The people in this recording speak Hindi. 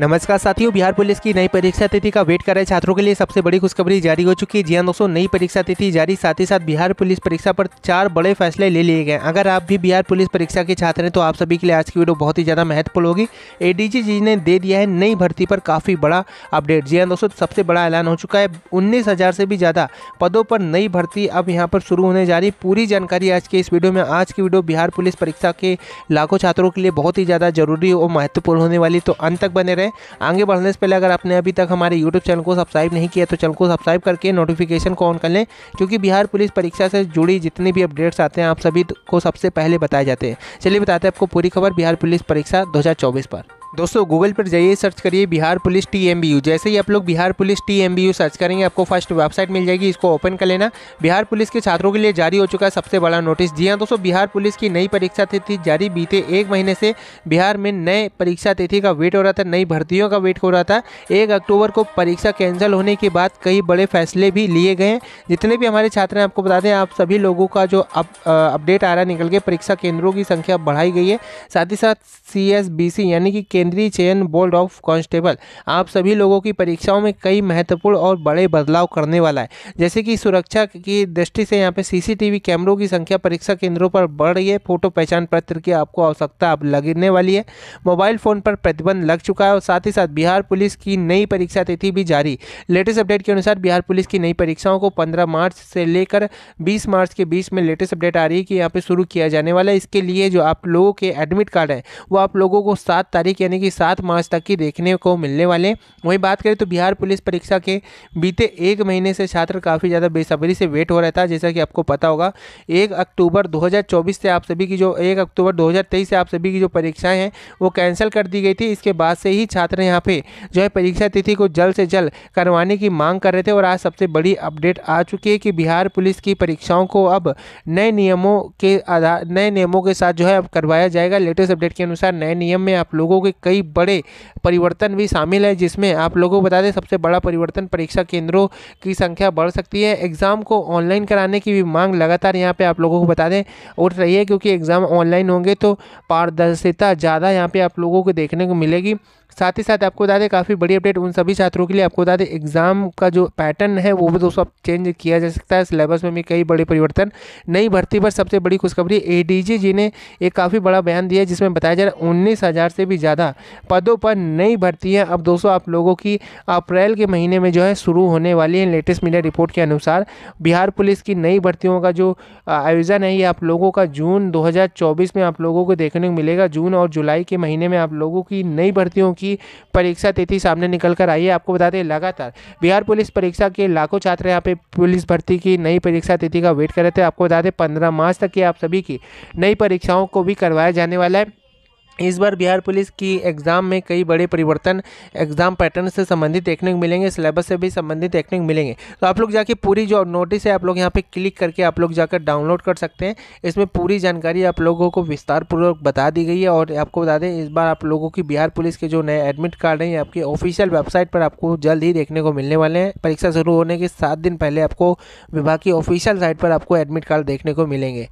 नमस्कार साथियों बिहार पुलिस की नई परीक्षा तिथि का वेट कर रहे छात्रों के लिए सबसे बड़ी खुशखबरी जारी हो चुकी है जी हाँ दोस्तों नई परीक्षा तिथि जारी साथ ही साथ बिहार पुलिस परीक्षा पर चार बड़े फैसले ले लिए गए अगर आप भी बिहार पुलिस परीक्षा के छात्र हैं तो आप सभी के लिए आज की वीडियो बहुत ही ज़्यादा महत्वपूर्ण होगी ए जी ने दे दिया है नई भर्ती पर काफ़ी बड़ा अपडेट जी हाँ दोस्तों सबसे बड़ा ऐलान हो चुका है उन्नीस से भी ज़्यादा पदों पर नई भर्ती अब यहाँ पर शुरू होने जा रही पूरी जानकारी आज के इस वीडियो में आज की वीडियो बिहार पुलिस परीक्षा के लाखों छात्रों के लिए बहुत ही ज़्यादा जरूरी और महत्वपूर्ण होने वाली तो अंत तक बने रहे आगे बढ़ने से पहले अगर आपने अभी तक हमारे यूट्यूब चैनल को सब्सक्राइब नहीं किया तो चैनल को सब्सक्राइब करके नोटिफिकेशन को ऑन कर लें क्योंकि बिहार पुलिस परीक्षा से जुड़ी जितनी भी अपडेट्स आते हैं आप सभी को सबसे पहले बताए जाते हैं चलिए बताते हैं आपको पूरी खबर बिहार पुलिस परीक्षा दो पर दोस्तों गूगल पर जाइए सर्च करिए Bihar police T M B U जैसे ही आप लोग Bihar police T M B U search करेंगे आपको फर्स्ट वेबसाइट मिल जाएगी इसको ओपन कर लेना बिहार पुलिस के छात्रों के लिए जारी हो चुका है सबसे बड़ा नोटिस जी हाँ दोस्तों बिहार पुलिस की नई परीक्षा तिथि जारी बीते एक महीने से बिहार में नए परीक्षा तिथि का वेट हो रहा था नई भर्तियों का वेट हो रहा था एक अक्टूबर को परीक्षा कैंसिल होने के बाद कई बड़े फैसले भी लिए गए हैं जितने भी हमारे छात्र हैं आपको बता दें आप सभी लोगों का जो अप, अपडेट आ रहा निकल के परीक्षा केंद्रों की संख्या बढ़ाई गई है साथ ही साथ सी यानी कि केंद्रीय चयन बोर्ड ऑफ कांस्टेबल आप सभी लोगों की परीक्षाओं में कई महत्वपूर्ण और बड़े बदलाव करने वाला है जैसे कि सुरक्षा की दृष्टि से यहाँ पे सीसीटीवी कैमरों की संख्या परीक्षा केंद्रों पर बढ़ रही है फोटो पहचान पत्र की आपको आवश्यकता अब लगने वाली है मोबाइल फ़ोन पर प्रतिबंध लग चुका है और साथ ही साथ बिहार पुलिस की नई परीक्षा तिथि भी जारी लेटेस्ट अपडेट के अनुसार बिहार पुलिस की नई परीक्षाओं को पंद्रह मार्च से लेकर बीस मार्च के बीच में लेटेस्ट अपडेट आ रही है कि यहाँ पे शुरू किया जाने वाला है इसके लिए जो आप लोगों के एडमिट कार्ड है वो आप लोगों को सात तारीख यानी कि सात मार्च तक की देखने को मिलने वाले वहीं बात करें तो बिहार पुलिस परीक्षा के बीते एक महीने से छात्र काफ़ी ज़्यादा बेसब्री से वेट हो रहा था जैसा कि आपको पता होगा एक अक्टूबर 2024 से आप सभी की जो एक अक्टूबर 2023 से आप सभी की जो परीक्षाएं हैं वो कैंसिल कर दी गई थी इसके बाद से ही छात्र यहाँ पे जो है परीक्षा तिथि को जल्द से जल्द करवाने की मांग कर रहे थे और आज सबसे बड़ी अपडेट आ चुकी है कि बिहार पुलिस की परीक्षाओं को अब नए नियमों के आधार नए नियमों के साथ जो है अब करवाया जाएगा लेटेस्ट अपडेट के अनुसार नए नियम में आप लोगों के कई बड़े परिवर्तन भी शामिल है जिसमें आप लोगों को बता दें सबसे बड़ा परिवर्तन परीक्षा केंद्रों की संख्या बढ़ सकती है एग्ज़ाम को ऑनलाइन कराने की भी मांग लगातार यहाँ पर आप लोगों को बता दें उठ रही है क्योंकि एग्ज़ाम ऑनलाइन होंगे तो पारदर्शिता ज़्यादा यहाँ पर आप लोगों को देखने को मिलेगी साथ ही साथ आपको बता दें काफ़ी बड़ी अपडेट उन सभी छात्रों के लिए आपको बता दें एग्ज़ाम का जो पैटर्न है वो भी दोस्तों अब चेंज किया जा सकता है सिलेबस में भी कई बड़े परिवर्तन नई भर्ती पर सबसे बड़ी खुशखबरी ए जी ने एक काफ़ी बड़ा बयान दिया जिसमें बताया जा रहा है उन्नीस से भी ज़्यादा पदों पर नई भर्तियाँ अब दोस्तों आप लोगों की अप्रैल के महीने में जो है शुरू होने वाली है लेटेस्ट मीडिया रिपोर्ट के अनुसार बिहार पुलिस की नई भर्तियों का जो आयोजन है ये आप लोगों का जून दो में आप लोगों को देखने को मिलेगा जून और जुलाई के महीने में आप लोगों की नई भर्तियों की परीक्षा तिथि सामने निकल कर आई है आपको बता दें लगातार बिहार पुलिस परीक्षा के लाखों छात्र यहाँ पे पुलिस भर्ती की नई परीक्षा तिथि का वेट कर रहे थे आपको बता दें पंद्रह मार्च तक की आप सभी की नई परीक्षाओं को भी करवाया जाने वाला है इस बार बिहार पुलिस की एग्ज़ाम में कई बड़े परिवर्तन एग्ज़ाम पैटर्न से संबंधित देखने को मिलेंगे सिलेबस से भी संबंधित देखने को मिलेंगे तो आप लोग जाके पूरी जो नोटिस है आप लोग यहाँ पे क्लिक करके आप लोग जाकर डाउनलोड कर सकते हैं इसमें पूरी जानकारी आप लोगों को विस्तारपूर्वक बता दी गई है और आपको बता दें इस बार आप लोगों की बिहार पुलिस के जो नए एडमिट कार्ड हैं आपके ऑफिशियल वेबसाइट पर आपको जल्द ही देखने को मिलने वाले हैं परीक्षा शुरू होने के सात दिन पहले आपको विभाग की ऑफिशियल साइट पर आपको एडमिट कार्ड देखने को मिलेंगे